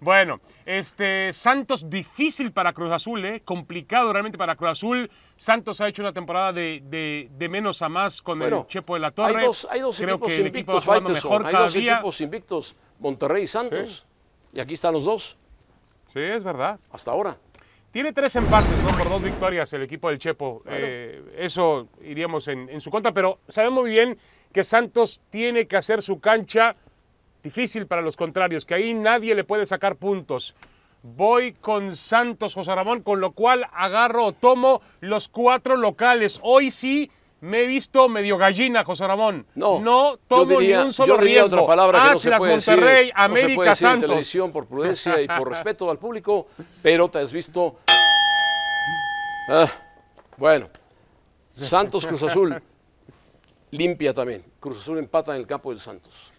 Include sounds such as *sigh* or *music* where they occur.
Bueno, este Santos difícil para Cruz Azul, ¿eh? complicado realmente para Cruz Azul. Santos ha hecho una temporada de, de, menos a más con el Chepo de la Torre. Hay dos, equipos invictos, hay dos equipos invictos, Monterrey y Santos. Y aquí están los dos. Sí, es verdad. Hasta ahora. Tiene tres empates, ¿no? Por dos victorias el equipo del Chepo. Eh, eso iríamos en, en su contra, pero sabemos muy bien que Santos tiene que hacer su cancha Difícil para los contrarios, que ahí nadie le puede sacar puntos. Voy con Santos José Ramón, con lo cual agarro o tomo los cuatro locales. Hoy sí me he visto medio gallina, José Ramón. No, no tomo ni un solo yo diría Otra palabra que no se puede Monterrey, decir, América, En televisión por prudencia y por *laughs* respeto al público, pero te has visto. Ah, bueno, Santos Cruz Azul *laughs* limpia también. Cruz Azul empata en el campo del Santos.